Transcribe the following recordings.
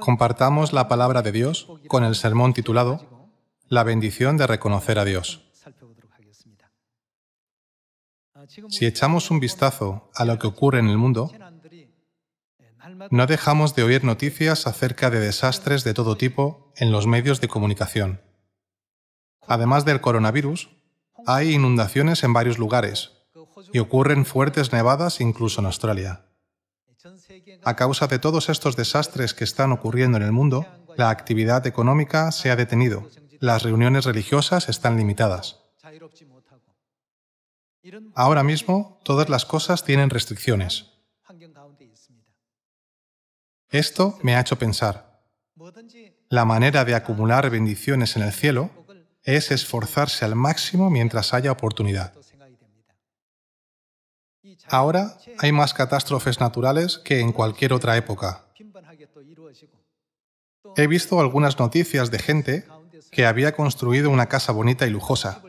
compartamos la palabra de Dios con el sermón titulado La bendición de reconocer a Dios. Ah, si echamos un vistazo a lo que ocurre en el mundo, no dejamos de oír noticias acerca de desastres de todo tipo en los medios de comunicación. Además del coronavirus, hay inundaciones en varios lugares y ocurren fuertes nevadas incluso en Australia a causa de todos estos desastres que están ocurriendo en el mundo, la actividad económica se ha detenido, las reuniones religiosas están limitadas. Ahora mismo, todas las cosas tienen restricciones. Esto me ha hecho pensar, la manera de acumular bendiciones en el cielo es esforzarse al máximo mientras haya oportunidad. Ahora hay más catástrofes naturales que en cualquier otra época. He visto algunas noticias de gente que había construido una casa bonita y lujosa,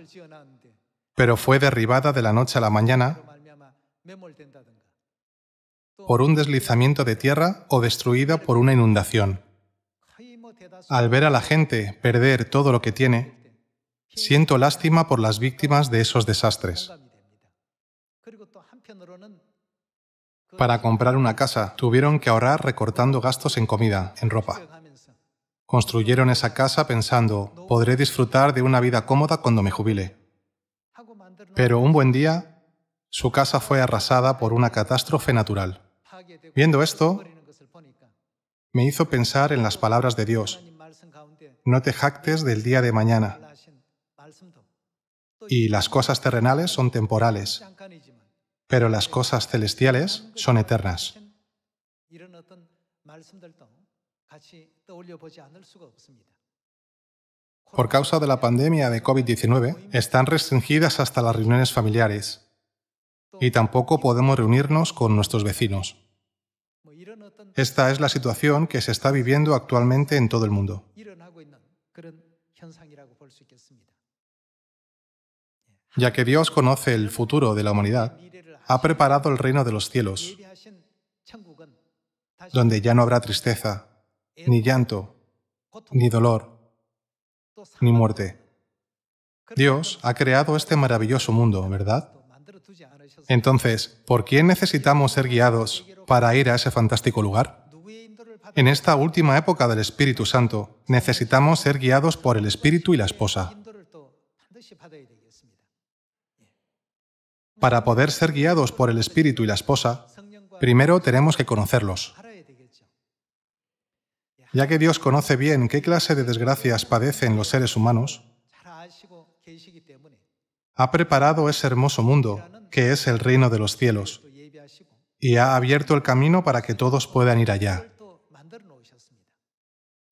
pero fue derribada de la noche a la mañana por un deslizamiento de tierra o destruida por una inundación. Al ver a la gente perder todo lo que tiene, siento lástima por las víctimas de esos desastres. Para comprar una casa, tuvieron que ahorrar recortando gastos en comida, en ropa. Construyeron esa casa pensando, podré disfrutar de una vida cómoda cuando me jubile. Pero un buen día, su casa fue arrasada por una catástrofe natural. Viendo esto, me hizo pensar en las palabras de Dios. No te jactes del día de mañana. Y las cosas terrenales son temporales pero las cosas celestiales son eternas. Por causa de la pandemia de COVID-19, están restringidas hasta las reuniones familiares y tampoco podemos reunirnos con nuestros vecinos. Esta es la situación que se está viviendo actualmente en todo el mundo. Ya que Dios conoce el futuro de la humanidad, ha preparado el reino de los cielos, donde ya no habrá tristeza, ni llanto, ni dolor, ni muerte. Dios ha creado este maravilloso mundo, ¿verdad? Entonces, ¿por quién necesitamos ser guiados para ir a ese fantástico lugar? En esta última época del Espíritu Santo, necesitamos ser guiados por el Espíritu y la esposa para poder ser guiados por el Espíritu y la esposa, primero tenemos que conocerlos. Ya que Dios conoce bien qué clase de desgracias padecen los seres humanos, ha preparado ese hermoso mundo, que es el reino de los cielos, y ha abierto el camino para que todos puedan ir allá.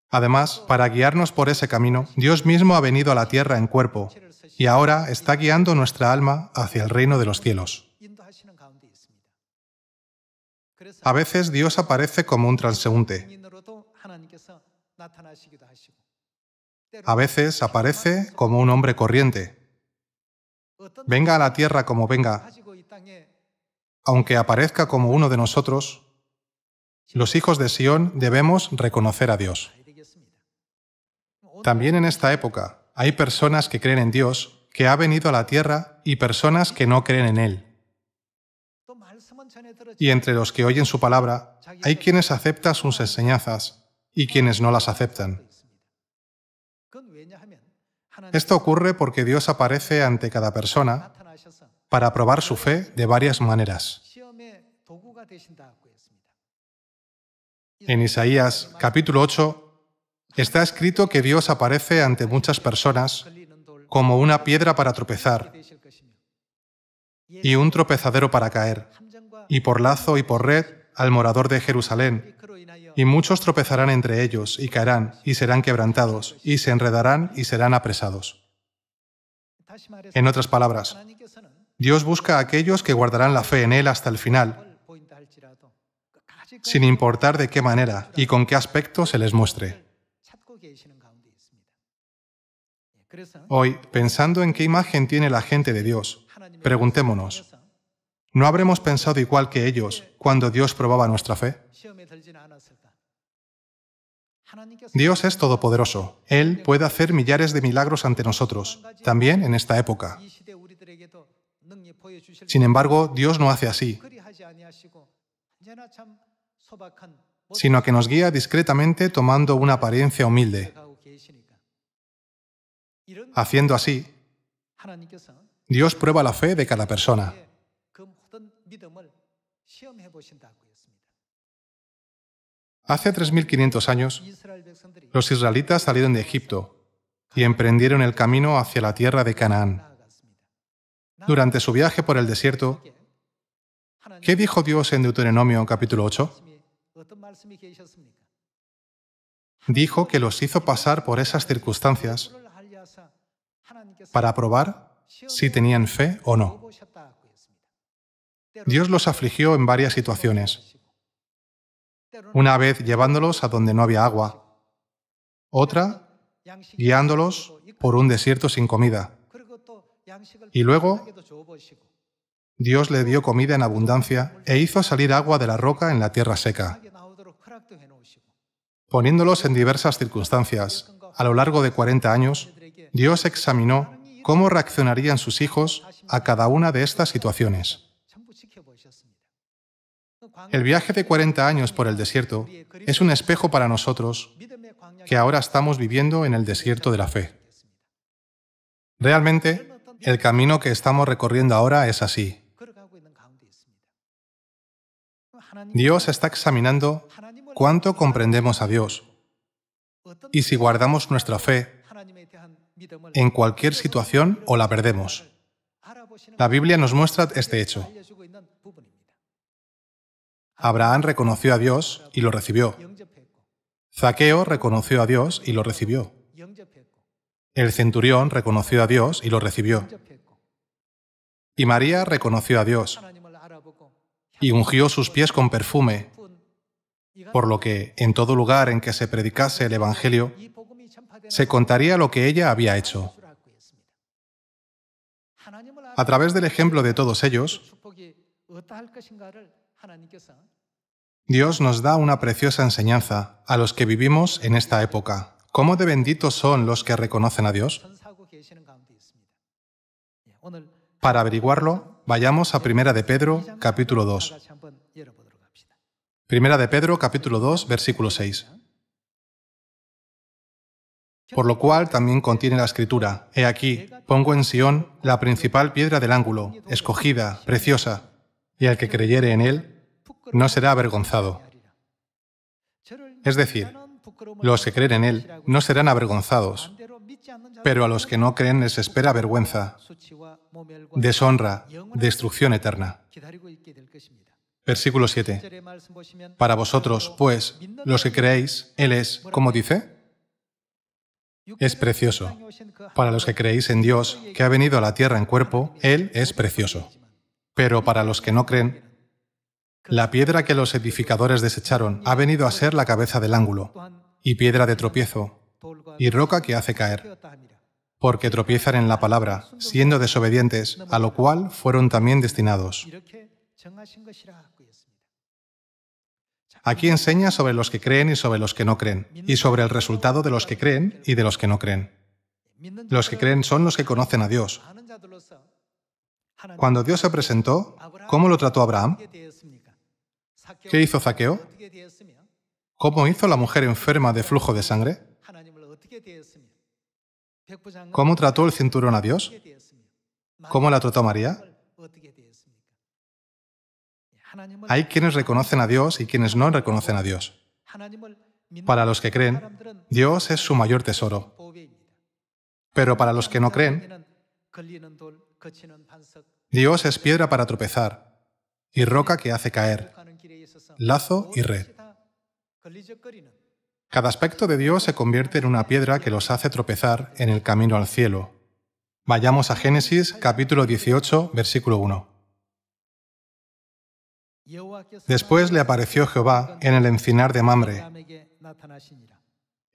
Además, para guiarnos por ese camino, Dios mismo ha venido a la tierra en cuerpo, y ahora está guiando nuestra alma hacia el reino de los cielos. A veces Dios aparece como un transeúnte. A veces aparece como un hombre corriente. Venga a la tierra como venga, aunque aparezca como uno de nosotros, los hijos de Sión debemos reconocer a Dios. También en esta época, hay personas que creen en Dios, que ha venido a la tierra, y personas que no creen en Él. Y entre los que oyen su palabra, hay quienes aceptan sus enseñanzas y quienes no las aceptan. Esto ocurre porque Dios aparece ante cada persona para probar su fe de varias maneras. En Isaías capítulo 8 Está escrito que Dios aparece ante muchas personas como una piedra para tropezar y un tropezadero para caer, y por lazo y por red al morador de Jerusalén, y muchos tropezarán entre ellos, y caerán, y serán quebrantados, y se enredarán, y serán apresados. En otras palabras, Dios busca a aquellos que guardarán la fe en Él hasta el final, sin importar de qué manera y con qué aspecto se les muestre. Hoy, pensando en qué imagen tiene la gente de Dios, preguntémonos, ¿no habremos pensado igual que ellos cuando Dios probaba nuestra fe? Dios es todopoderoso. Él puede hacer millares de milagros ante nosotros, también en esta época. Sin embargo, Dios no hace así, sino que nos guía discretamente tomando una apariencia humilde, Haciendo así, Dios prueba la fe de cada persona. Hace 3.500 años, los israelitas salieron de Egipto y emprendieron el camino hacia la tierra de Canaán. Durante su viaje por el desierto, ¿qué dijo Dios en Deuteronomio capítulo 8? Dijo que los hizo pasar por esas circunstancias para probar si tenían fe o no. Dios los afligió en varias situaciones. Una vez llevándolos a donde no había agua, otra guiándolos por un desierto sin comida. Y luego Dios le dio comida en abundancia e hizo salir agua de la roca en la tierra seca, poniéndolos en diversas circunstancias. A lo largo de 40 años, Dios examinó cómo reaccionarían sus hijos a cada una de estas situaciones. El viaje de 40 años por el desierto es un espejo para nosotros que ahora estamos viviendo en el desierto de la fe. Realmente, el camino que estamos recorriendo ahora es así. Dios está examinando cuánto comprendemos a Dios y si guardamos nuestra fe en cualquier situación o la perdemos. La Biblia nos muestra este hecho. Abraham reconoció a Dios y lo recibió. Zaqueo reconoció a Dios y lo recibió. El centurión reconoció a Dios y lo recibió. Y María reconoció a Dios y ungió sus pies con perfume, por lo que en todo lugar en que se predicase el Evangelio, se contaría lo que ella había hecho. A través del ejemplo de todos ellos, Dios nos da una preciosa enseñanza a los que vivimos en esta época. ¿Cómo de benditos son los que reconocen a Dios? Para averiguarlo, vayamos a Primera de Pedro, capítulo 2. Primera de Pedro, capítulo 2, versículo 6 por lo cual también contiene la escritura, He aquí, pongo en Sión la principal piedra del ángulo, escogida, preciosa, y al que creyere en él, no será avergonzado. Es decir, los que creen en él no serán avergonzados, pero a los que no creen les espera vergüenza, deshonra, destrucción eterna. Versículo 7. Para vosotros, pues, los que creéis, Él es, como dice, es precioso. Este para los que creéis en Dios, que ha venido a la tierra en cuerpo, Él es precioso. Pero para los que no creen, la piedra que los edificadores desecharon ha venido a ser la cabeza del ángulo, y piedra de tropiezo, y roca que hace caer, porque tropiezan en la palabra, siendo desobedientes, a lo cual fueron también destinados. Aquí enseña sobre los que creen y sobre los que no creen, y sobre el resultado de los que creen y de los que no creen. Los que creen son los que conocen a Dios. Cuando Dios se presentó, ¿cómo lo trató Abraham? ¿Qué hizo Zaqueo? ¿Cómo hizo la mujer enferma de flujo de sangre? ¿Cómo trató el cinturón a Dios? ¿Cómo la trató María? Hay quienes reconocen a Dios y quienes no reconocen a Dios. Para los que creen, Dios es su mayor tesoro. Pero para los que no creen, Dios es piedra para tropezar y roca que hace caer, lazo y red. Cada aspecto de Dios se convierte en una piedra que los hace tropezar en el camino al cielo. Vayamos a Génesis capítulo 18, versículo 1. Después le apareció Jehová en el encinar de Mamre,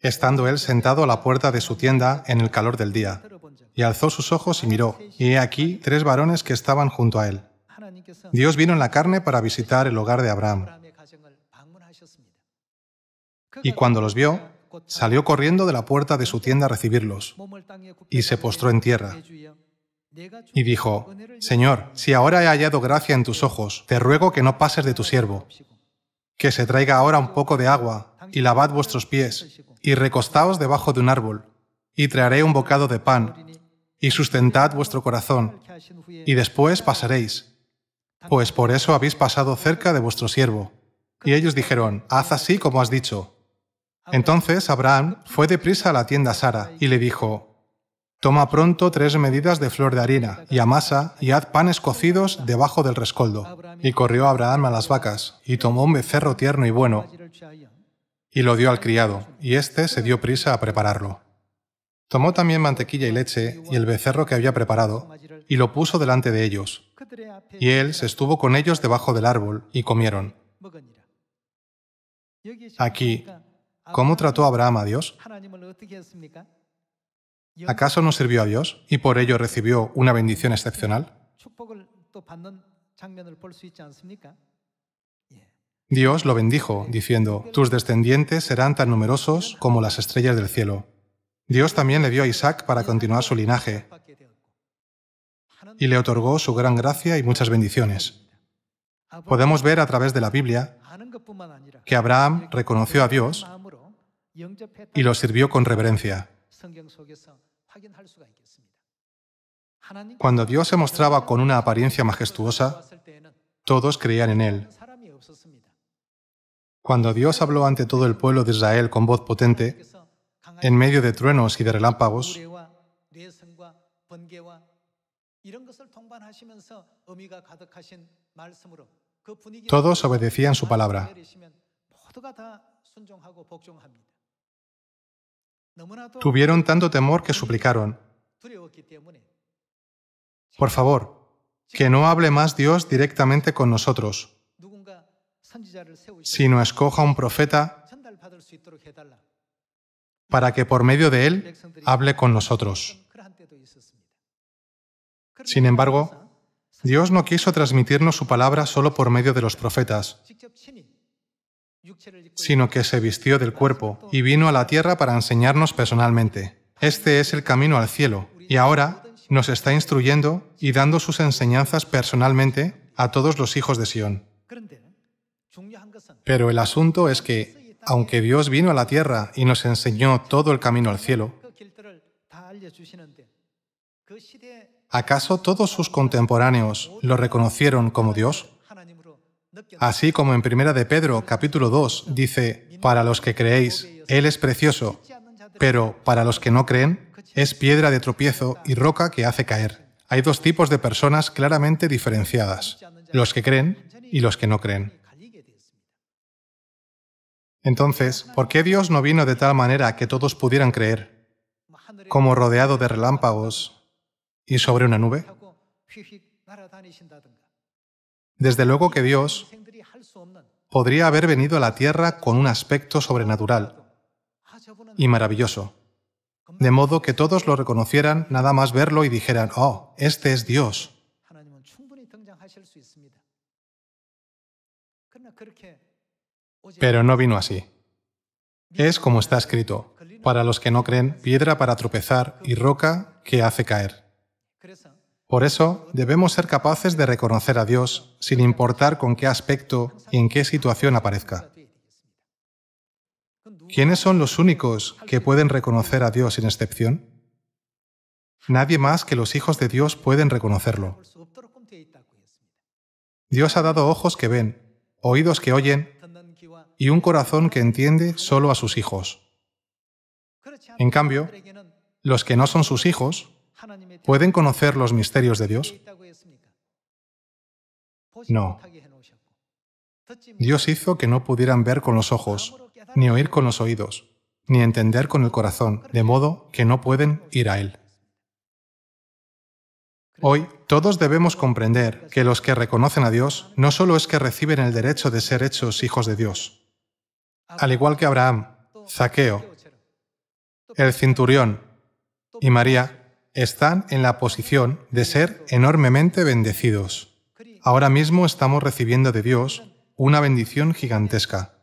estando él sentado a la puerta de su tienda en el calor del día. Y alzó sus ojos y miró, y he aquí tres varones que estaban junto a él. Dios vino en la carne para visitar el hogar de Abraham. Y cuando los vio, salió corriendo de la puerta de su tienda a recibirlos, y se postró en tierra. Y dijo, Señor, si ahora he hallado gracia en tus ojos, te ruego que no pases de tu siervo, que se traiga ahora un poco de agua, y lavad vuestros pies, y recostaos debajo de un árbol, y traeré un bocado de pan, y sustentad vuestro corazón, y después pasaréis, pues por eso habéis pasado cerca de vuestro siervo. Y ellos dijeron, haz así como has dicho. Entonces Abraham fue deprisa a la tienda Sara, y le dijo, Toma pronto tres medidas de flor de harina y amasa y haz panes cocidos debajo del rescoldo. Y corrió Abraham a las vacas y tomó un becerro tierno y bueno y lo dio al criado, y éste se dio prisa a prepararlo. Tomó también mantequilla y leche y el becerro que había preparado, y lo puso delante de ellos. Y él se estuvo con ellos debajo del árbol y comieron. Aquí, ¿cómo trató Abraham a Dios? ¿Acaso no sirvió a Dios y por ello recibió una bendición excepcional? Dios lo bendijo, diciendo, tus descendientes serán tan numerosos como las estrellas del cielo. Dios también le dio a Isaac para continuar su linaje y le otorgó su gran gracia y muchas bendiciones. Podemos ver a través de la Biblia que Abraham reconoció a Dios y lo sirvió con reverencia. Cuando Dios se mostraba con una apariencia majestuosa, todos creían en Él. Cuando Dios habló ante todo el pueblo de Israel con voz potente, en medio de truenos y de relámpagos, todos obedecían su palabra. Tuvieron tanto temor que suplicaron, por favor, que no hable más Dios directamente con nosotros, sino escoja un profeta para que por medio de él hable con nosotros. Sin embargo, Dios no quiso transmitirnos su palabra solo por medio de los profetas, sino que se vistió del cuerpo y vino a la tierra para enseñarnos personalmente. Este es el camino al cielo, y ahora nos está instruyendo y dando sus enseñanzas personalmente a todos los hijos de Sión. Pero el asunto es que, aunque Dios vino a la tierra y nos enseñó todo el camino al cielo, ¿acaso todos sus contemporáneos lo reconocieron como Dios? Así como en Primera de Pedro, capítulo 2, dice, para los que creéis, Él es precioso, pero para los que no creen, es piedra de tropiezo y roca que hace caer. Hay dos tipos de personas claramente diferenciadas, los que creen y los que no creen. Entonces, ¿por qué Dios no vino de tal manera que todos pudieran creer, como rodeado de relámpagos y sobre una nube? Desde luego que Dios podría haber venido a la tierra con un aspecto sobrenatural y maravilloso, de modo que todos lo reconocieran nada más verlo y dijeran, oh, este es Dios. Pero no vino así. Es como está escrito, para los que no creen, piedra para tropezar y roca que hace caer. Por eso debemos ser capaces de reconocer a Dios sin importar con qué aspecto y en qué situación aparezca. ¿Quiénes son los únicos que pueden reconocer a Dios sin excepción? Nadie más que los hijos de Dios pueden reconocerlo. Dios ha dado ojos que ven, oídos que oyen y un corazón que entiende solo a sus hijos. En cambio, los que no son sus hijos, ¿Pueden conocer los misterios de Dios? No. Dios hizo que no pudieran ver con los ojos, ni oír con los oídos, ni entender con el corazón, de modo que no pueden ir a Él. Hoy todos debemos comprender que los que reconocen a Dios no solo es que reciben el derecho de ser hechos hijos de Dios, al igual que Abraham, Zaqueo, el cinturión y María, están en la posición de ser enormemente bendecidos. Ahora mismo estamos recibiendo de Dios una bendición gigantesca.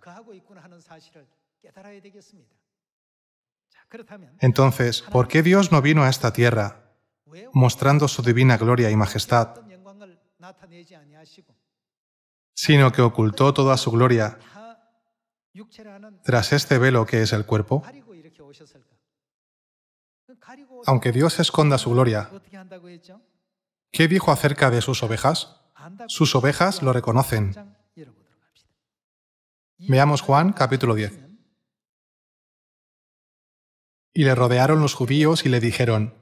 Entonces, ¿por qué Dios no vino a esta tierra mostrando su divina gloria y majestad, sino que ocultó toda su gloria tras este velo que es el cuerpo? aunque Dios esconda su gloria. ¿Qué dijo acerca de sus ovejas? Sus ovejas lo reconocen. Veamos Juan capítulo 10. Y le rodearon los judíos y le dijeron,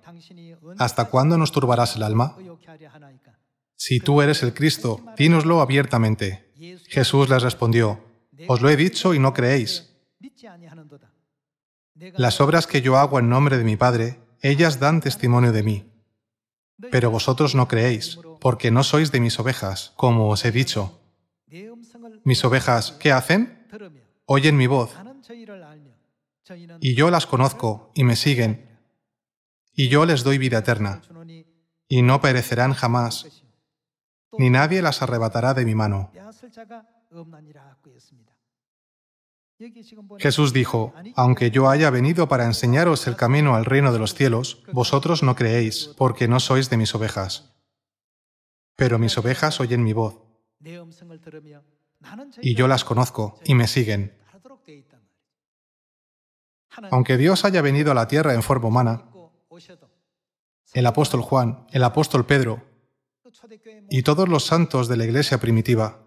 ¿Hasta cuándo nos turbarás el alma? Si tú eres el Cristo, dínoslo abiertamente. Jesús les respondió, Os lo he dicho y no creéis. Las obras que yo hago en nombre de mi Padre, ellas dan testimonio de mí. Pero vosotros no creéis, porque no sois de mis ovejas, como os he dicho. Mis ovejas, ¿qué hacen? Oyen mi voz. Y yo las conozco y me siguen. Y yo les doy vida eterna. Y no perecerán jamás, ni nadie las arrebatará de mi mano. Jesús dijo, Aunque yo haya venido para enseñaros el camino al reino de los cielos, vosotros no creéis, porque no sois de mis ovejas. Pero mis ovejas oyen mi voz, y yo las conozco, y me siguen. Aunque Dios haya venido a la tierra en forma humana, el apóstol Juan, el apóstol Pedro y todos los santos de la iglesia primitiva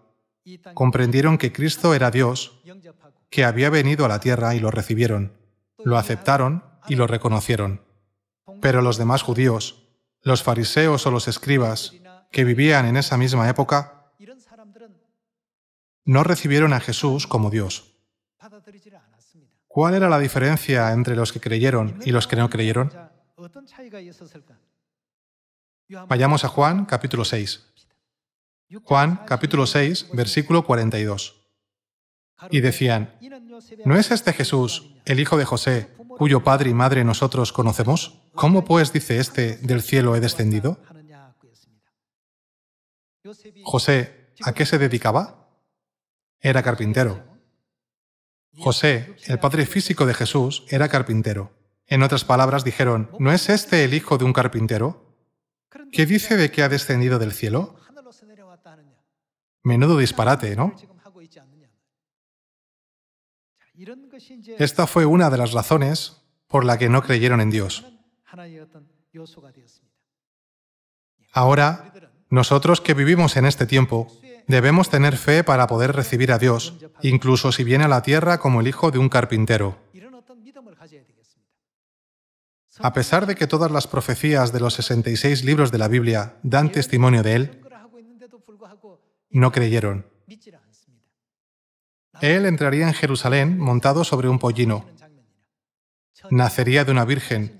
comprendieron que Cristo era Dios que había venido a la tierra y lo recibieron, lo aceptaron y lo reconocieron. Pero los demás judíos, los fariseos o los escribas, que vivían en esa misma época, no recibieron a Jesús como Dios. ¿Cuál era la diferencia entre los que creyeron y los que no creyeron? Vayamos a Juan capítulo 6. Juan capítulo 6, versículo 42 y decían, ¿no es este Jesús, el hijo de José, cuyo padre y madre nosotros conocemos? ¿Cómo pues dice este, del cielo he descendido? José, ¿a qué se dedicaba? Era carpintero. José, el padre físico de Jesús, era carpintero. En otras palabras, dijeron, ¿no es este el hijo de un carpintero? ¿Qué dice de que ha descendido del cielo? Menudo disparate, ¿no? Esta fue una de las razones por la que no creyeron en Dios. Ahora, nosotros que vivimos en este tiempo, debemos tener fe para poder recibir a Dios, incluso si viene a la tierra como el hijo de un carpintero. A pesar de que todas las profecías de los 66 libros de la Biblia dan testimonio de él, no creyeron. Él entraría en Jerusalén montado sobre un pollino. Nacería de una virgen.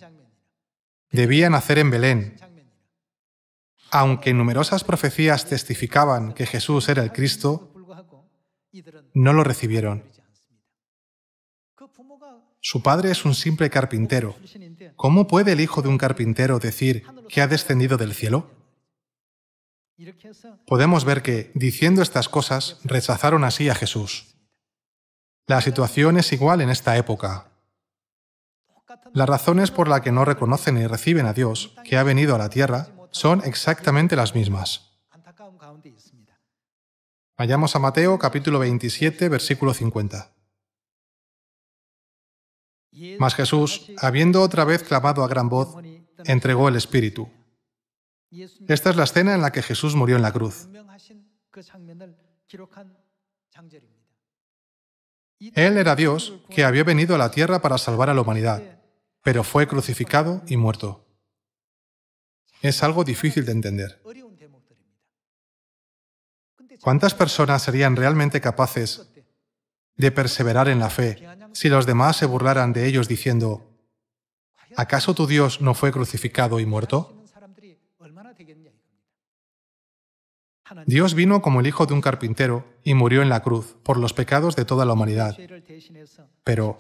Debía nacer en Belén. Aunque numerosas profecías testificaban que Jesús era el Cristo, no lo recibieron. Su padre es un simple carpintero. ¿Cómo puede el hijo de un carpintero decir que ha descendido del cielo? Podemos ver que, diciendo estas cosas, rechazaron así a Jesús. La situación es igual en esta época. Las razones por las que no reconocen y reciben a Dios, que ha venido a la tierra, son exactamente las mismas. Vayamos a Mateo capítulo 27, versículo 50. Mas Jesús, habiendo otra vez clamado a gran voz, entregó el Espíritu. Esta es la escena en la que Jesús murió en la cruz. Él era Dios que había venido a la tierra para salvar a la humanidad, pero fue crucificado y muerto. Es algo difícil de entender. ¿Cuántas personas serían realmente capaces de perseverar en la fe si los demás se burlaran de ellos diciendo, ¿acaso tu Dios no fue crucificado y muerto? Dios vino como el hijo de un carpintero y murió en la cruz por los pecados de toda la humanidad. Pero,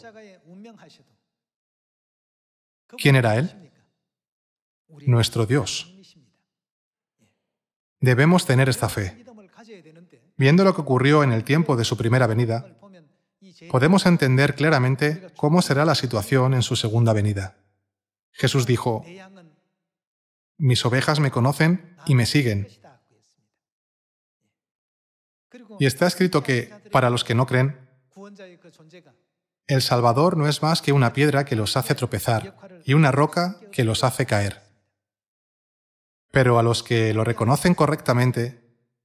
¿quién era Él? Nuestro Dios. Debemos tener esta fe. Viendo lo que ocurrió en el tiempo de su primera venida, podemos entender claramente cómo será la situación en su segunda venida. Jesús dijo, mis ovejas me conocen y me siguen, y está escrito que, para los que no creen, el Salvador no es más que una piedra que los hace tropezar y una roca que los hace caer. Pero a los que lo reconocen correctamente,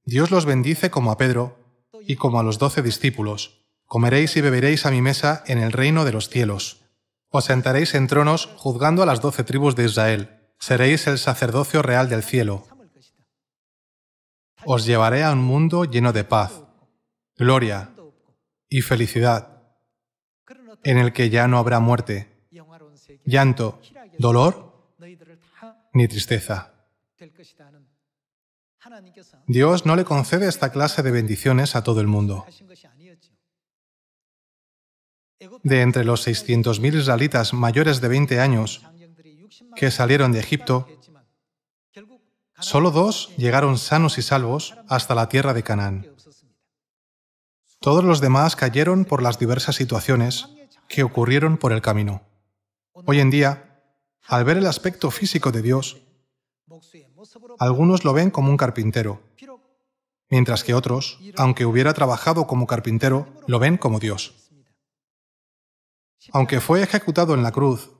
Dios los bendice como a Pedro y como a los doce discípulos. Comeréis y beberéis a mi mesa en el reino de los cielos. Os sentaréis en tronos juzgando a las doce tribus de Israel. Seréis el sacerdocio real del cielo. Os llevaré a un mundo lleno de paz gloria y felicidad, en el que ya no habrá muerte, llanto, dolor ni tristeza. Dios no le concede esta clase de bendiciones a todo el mundo. De entre los 600.000 israelitas mayores de 20 años que salieron de Egipto, solo dos llegaron sanos y salvos hasta la tierra de Canaán. Todos los demás cayeron por las diversas situaciones que ocurrieron por el camino. Hoy en día, al ver el aspecto físico de Dios, algunos lo ven como un carpintero, mientras que otros, aunque hubiera trabajado como carpintero, lo ven como Dios. Aunque fue ejecutado en la cruz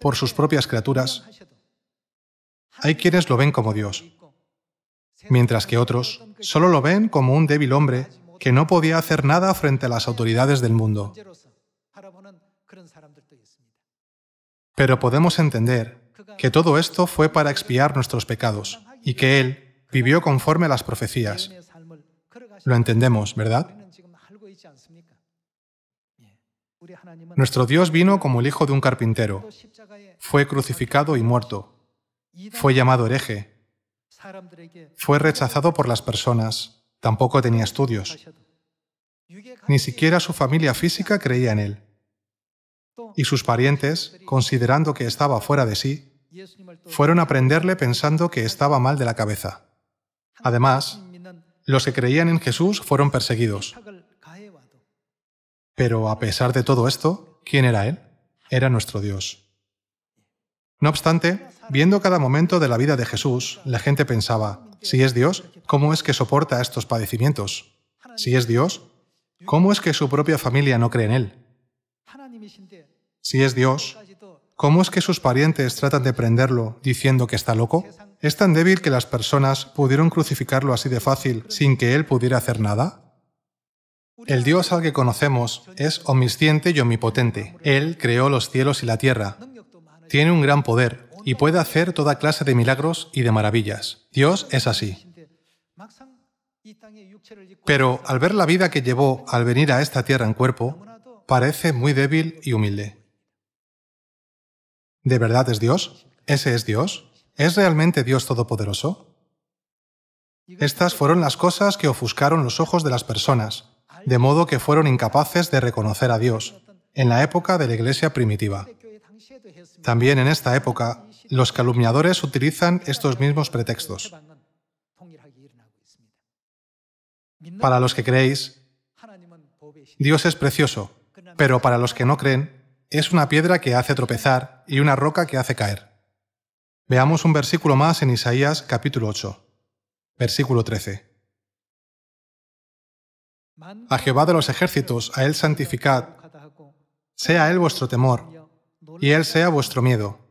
por sus propias criaturas, hay quienes lo ven como Dios, mientras que otros solo lo ven como un débil hombre que no podía hacer nada frente a las autoridades del mundo. Pero podemos entender que todo esto fue para expiar nuestros pecados y que Él vivió conforme a las profecías. Lo entendemos, ¿verdad? Nuestro Dios vino como el hijo de un carpintero, fue crucificado y muerto, fue llamado hereje, fue rechazado por las personas, Tampoco tenía estudios. Ni siquiera su familia física creía en él. Y sus parientes, considerando que estaba fuera de sí, fueron a prenderle pensando que estaba mal de la cabeza. Además, los que creían en Jesús fueron perseguidos. Pero a pesar de todo esto, ¿quién era Él? Era nuestro Dios. No obstante, viendo cada momento de la vida de Jesús, la gente pensaba, si es Dios, ¿cómo es que soporta estos padecimientos? Si es Dios, ¿cómo es que su propia familia no cree en Él? Si es Dios, ¿cómo es que sus parientes tratan de prenderlo diciendo que está loco? ¿Es tan débil que las personas pudieron crucificarlo así de fácil sin que Él pudiera hacer nada? El Dios al que conocemos es omnisciente y omnipotente. Él creó los cielos y la tierra. Tiene un gran poder, y puede hacer toda clase de milagros y de maravillas. Dios es así. Pero al ver la vida que llevó al venir a esta tierra en cuerpo, parece muy débil y humilde. ¿De verdad es Dios? ¿Ese es Dios? ¿Es realmente Dios Todopoderoso? Estas fueron las cosas que ofuscaron los ojos de las personas, de modo que fueron incapaces de reconocer a Dios, en la época de la iglesia primitiva. También en esta época, los calumniadores utilizan estos mismos pretextos. Para los que creéis, Dios es precioso, pero para los que no creen, es una piedra que hace tropezar y una roca que hace caer. Veamos un versículo más en Isaías capítulo 8, versículo 13. A Jehová de los ejércitos, a Él santificad, sea Él vuestro temor, y Él sea vuestro miedo.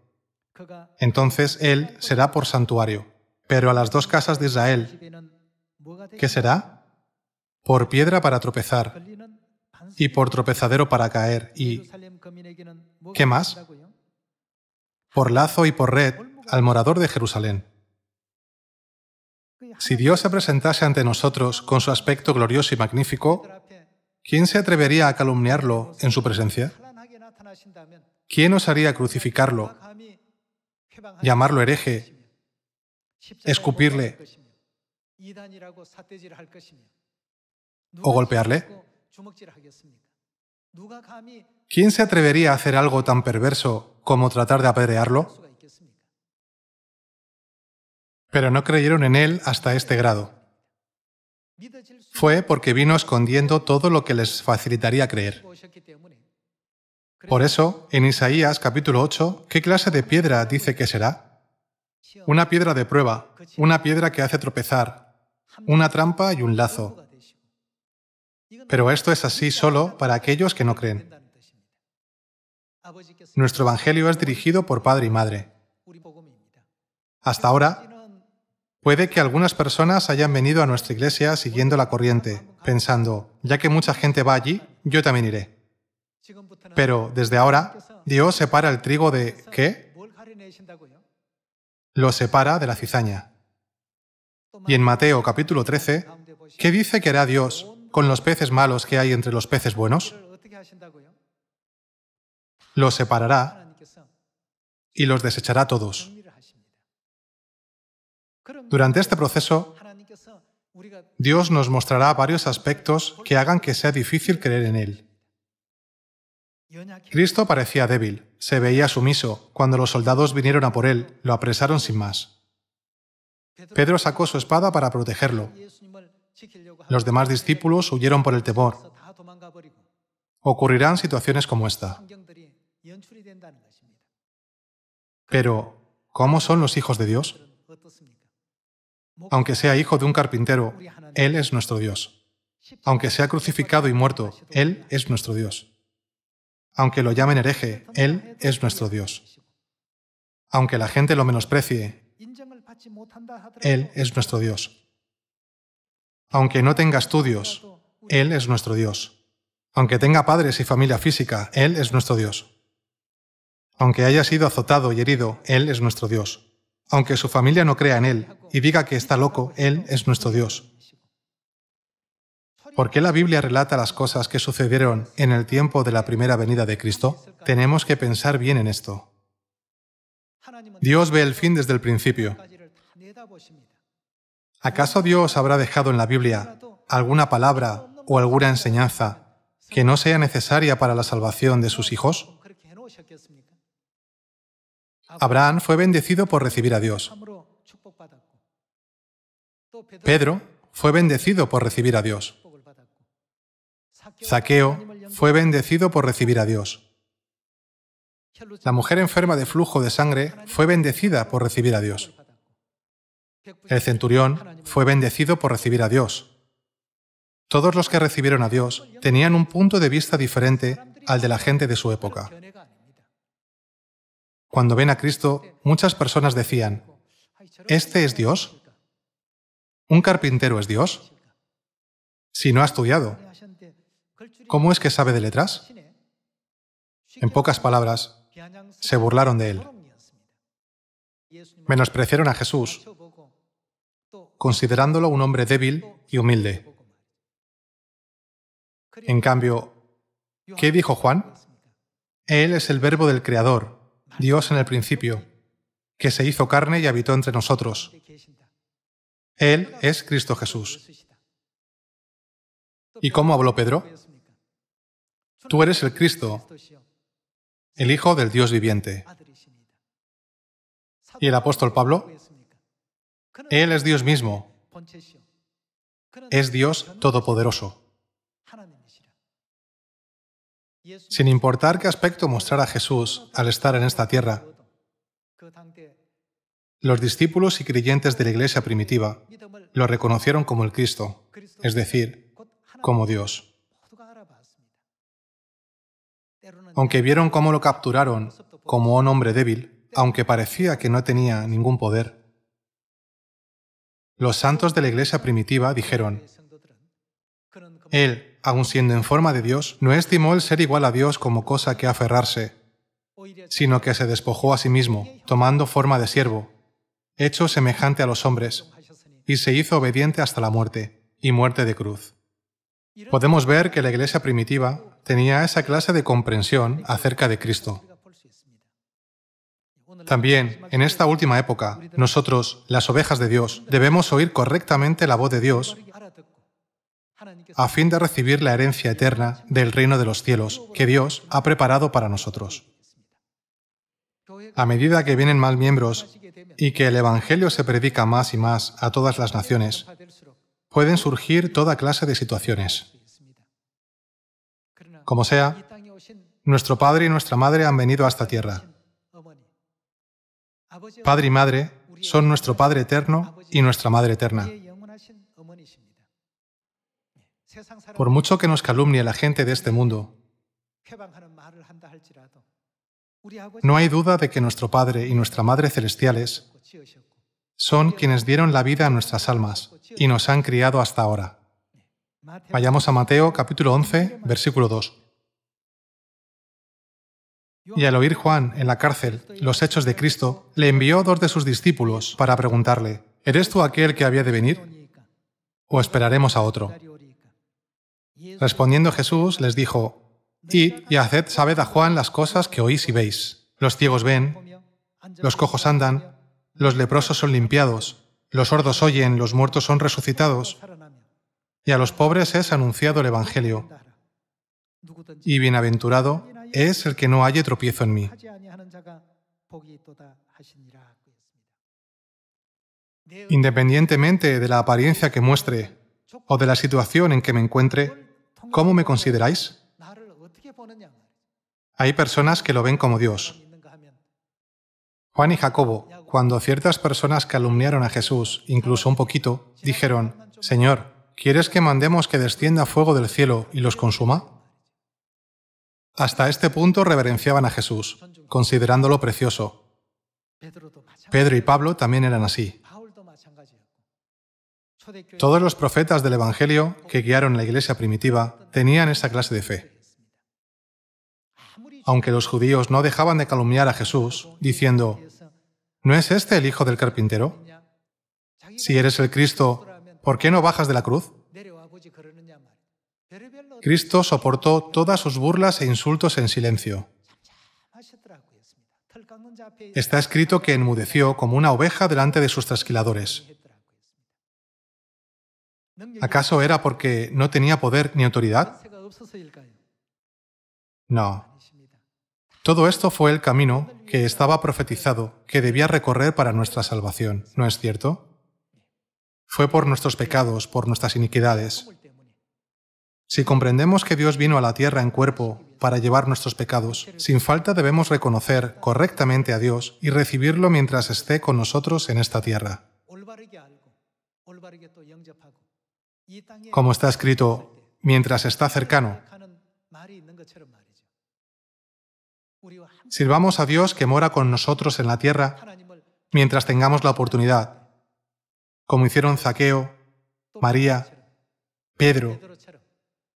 Entonces él será por santuario, pero a las dos casas de Israel, ¿qué será? Por piedra para tropezar y por tropezadero para caer y... ¿Qué más? Por lazo y por red al morador de Jerusalén. Si Dios se presentase ante nosotros con su aspecto glorioso y magnífico, ¿quién se atrevería a calumniarlo en su presencia? ¿Quién osaría crucificarlo llamarlo hereje, escupirle o golpearle? ¿Quién se atrevería a hacer algo tan perverso como tratar de apedrearlo? Pero no creyeron en él hasta este grado. Fue porque vino escondiendo todo lo que les facilitaría creer. Por eso, en Isaías capítulo 8, ¿qué clase de piedra dice que será? Una piedra de prueba, una piedra que hace tropezar, una trampa y un lazo. Pero esto es así solo para aquellos que no creen. Nuestro Evangelio es dirigido por Padre y Madre. Hasta ahora, puede que algunas personas hayan venido a nuestra iglesia siguiendo la corriente, pensando, ya que mucha gente va allí, yo también iré. Pero desde ahora, Dios separa el trigo de ¿qué? Lo separa de la cizaña. Y en Mateo capítulo 13, ¿qué dice que hará Dios con los peces malos que hay entre los peces buenos? Los separará y los desechará todos. Durante este proceso, Dios nos mostrará varios aspectos que hagan que sea difícil creer en Él. Cristo parecía débil, se veía sumiso. Cuando los soldados vinieron a por él, lo apresaron sin más. Pedro sacó su espada para protegerlo. Los demás discípulos huyeron por el temor. Ocurrirán situaciones como esta. Pero, ¿cómo son los hijos de Dios? Aunque sea hijo de un carpintero, Él es nuestro Dios. Aunque sea crucificado y muerto, Él es nuestro Dios. Aunque lo llamen hereje, Él es nuestro Dios. Aunque la gente lo menosprecie, Él es nuestro Dios. Aunque no tenga estudios, Él es nuestro Dios. Aunque tenga padres y familia física, Él es nuestro Dios. Aunque haya sido azotado y herido, Él es nuestro Dios. Aunque su familia no crea en Él y diga que está loco, Él es nuestro Dios. ¿Por qué la Biblia relata las cosas que sucedieron en el tiempo de la primera venida de Cristo? Tenemos que pensar bien en esto. Dios ve el fin desde el principio. ¿Acaso Dios habrá dejado en la Biblia alguna palabra o alguna enseñanza que no sea necesaria para la salvación de sus hijos? Abraham fue bendecido por recibir a Dios. Pedro fue bendecido por recibir a Dios. Zaqueo fue bendecido por recibir a Dios. La mujer enferma de flujo de sangre fue bendecida por recibir a Dios. El centurión fue bendecido por recibir a Dios. Todos los que recibieron a Dios tenían un punto de vista diferente al de la gente de su época. Cuando ven a Cristo, muchas personas decían, ¿este es Dios? ¿Un carpintero es Dios? Si no ha estudiado, ¿Cómo es que sabe de letras? En pocas palabras, se burlaron de él. Menospreciaron a Jesús, considerándolo un hombre débil y humilde. En cambio, ¿qué dijo Juan? Él es el verbo del Creador, Dios en el principio, que se hizo carne y habitó entre nosotros. Él es Cristo Jesús. ¿Y cómo habló Pedro? Tú eres el Cristo, el Hijo del Dios viviente. ¿Y el apóstol Pablo? Él es Dios mismo. Es Dios todopoderoso. Sin importar qué aspecto mostrara Jesús al estar en esta tierra, los discípulos y creyentes de la iglesia primitiva lo reconocieron como el Cristo, es decir, como Dios. Aunque vieron cómo lo capturaron como un hombre débil, aunque parecía que no tenía ningún poder, los santos de la iglesia primitiva dijeron, Él, aun siendo en forma de Dios, no estimó el ser igual a Dios como cosa que aferrarse, sino que se despojó a sí mismo, tomando forma de siervo, hecho semejante a los hombres, y se hizo obediente hasta la muerte, y muerte de cruz. Podemos ver que la iglesia primitiva tenía esa clase de comprensión acerca de Cristo. También, en esta última época, nosotros, las ovejas de Dios, debemos oír correctamente la voz de Dios a fin de recibir la herencia eterna del reino de los cielos que Dios ha preparado para nosotros. A medida que vienen mal miembros y que el Evangelio se predica más y más a todas las naciones, pueden surgir toda clase de situaciones. Como sea, nuestro padre y nuestra madre han venido a esta tierra. Padre y madre son nuestro Padre eterno y nuestra Madre eterna. Por mucho que nos calumnie la gente de este mundo, no hay duda de que nuestro Padre y nuestra Madre celestiales son quienes dieron la vida a nuestras almas y nos han criado hasta ahora. Vayamos a Mateo capítulo 11, versículo 2. Y al oír Juan en la cárcel los hechos de Cristo, le envió dos de sus discípulos para preguntarle, ¿eres tú aquel que había de venir? ¿O esperaremos a otro? Respondiendo Jesús les dijo, Id y haced sabed a Juan las cosas que oís y veis. Los ciegos ven, los cojos andan, los leprosos son limpiados, los sordos oyen, los muertos son resucitados, y a los pobres es anunciado el Evangelio. Y bienaventurado es el que no halle tropiezo en mí. Independientemente de la apariencia que muestre o de la situación en que me encuentre, ¿cómo me consideráis? Hay personas que lo ven como Dios. Juan y Jacobo, cuando ciertas personas calumniaron a Jesús, incluso un poquito, dijeron, Señor, ¿Quieres que mandemos que descienda fuego del cielo y los consuma? Hasta este punto reverenciaban a Jesús, considerándolo precioso. Pedro y Pablo también eran así. Todos los profetas del Evangelio que guiaron la iglesia primitiva tenían esa clase de fe. Aunque los judíos no dejaban de calumniar a Jesús, diciendo, ¿no es este el hijo del carpintero? Si eres el Cristo, ¿Por qué no bajas de la cruz? Cristo soportó todas sus burlas e insultos en silencio. Está escrito que enmudeció como una oveja delante de sus trasquiladores. ¿Acaso era porque no tenía poder ni autoridad? No. Todo esto fue el camino que estaba profetizado, que debía recorrer para nuestra salvación, ¿no es cierto? fue por nuestros pecados, por nuestras iniquidades. Si comprendemos que Dios vino a la tierra en cuerpo para llevar nuestros pecados, sin falta debemos reconocer correctamente a Dios y recibirlo mientras esté con nosotros en esta tierra. Como está escrito, mientras está cercano. Sirvamos a Dios que mora con nosotros en la tierra mientras tengamos la oportunidad como hicieron Zaqueo, María, Pedro,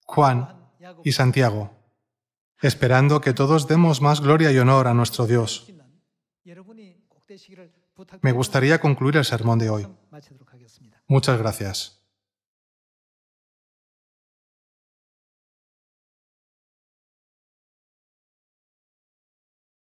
Juan y Santiago, esperando que todos demos más gloria y honor a nuestro Dios. Me gustaría concluir el sermón de hoy. Muchas gracias.